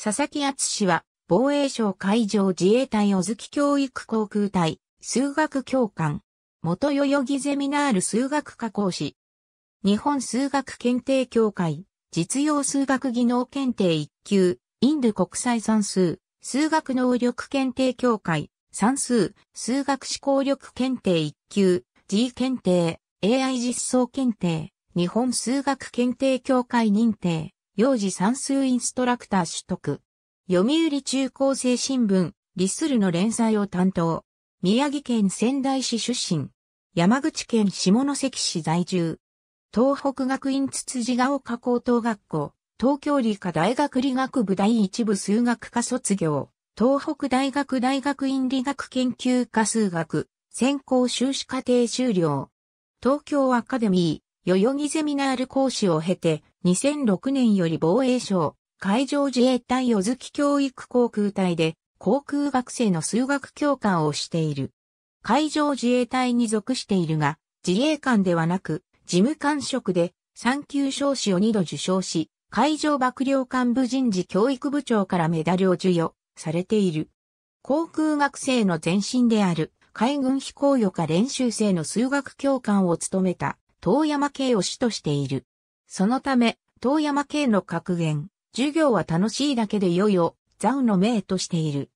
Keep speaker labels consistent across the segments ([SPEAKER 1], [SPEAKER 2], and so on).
[SPEAKER 1] 佐々木厚氏は、防衛省海上自衛隊小月教育航空隊、数学教官、元代々木ゼミナール数学科講師、日本数学検定協会、実用数学技能検定1級、インド国際算数、数学能力検定協会、算数、数学思考力検定1級、G 検定、AI 実装検定、日本数学検定協会認定、幼児算数インストラクター取得。読売中高生新聞、リスルの連載を担当。宮城県仙台市出身。山口県下関市在住。東北学院つつじが丘高等学校。東京理科大学理学部第一部数学科卒業。東北大学大学院理学研究科数学。専攻修士課程修了。東京アカデミー。代々木ゼミナール講師を経て、2006年より防衛省、海上自衛隊お月教育航空隊で、航空学生の数学教官をしている。海上自衛隊に属しているが、自衛官ではなく、事務官職で、産級少子を2度受賞し、海上幕僚幹部人事教育部長からメダルを授与されている。航空学生の前身である海軍飛行予科練習生の数学教官を務めた遠山系を主としている。そのため、遠山系の格言、授業は楽しいだけでよよ、ザウの名としている。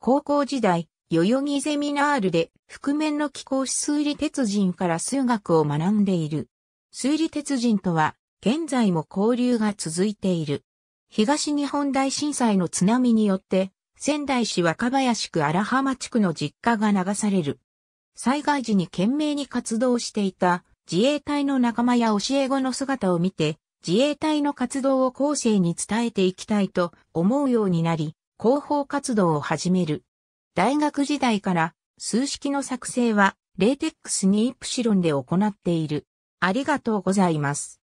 [SPEAKER 1] 高校時代、代々木ゼミナールで、覆面の気候数理鉄人から数学を学んでいる。推理鉄人とは、現在も交流が続いている。東日本大震災の津波によって、仙台市若林区荒浜地区の実家が流される。災害時に懸命に活動していた自衛隊の仲間や教え子の姿を見て、自衛隊の活動を後世に伝えていきたいと思うようになり、広報活動を始める。大学時代から数式の作成はレーテックスにイプシロンで行っている。ありがとうございます。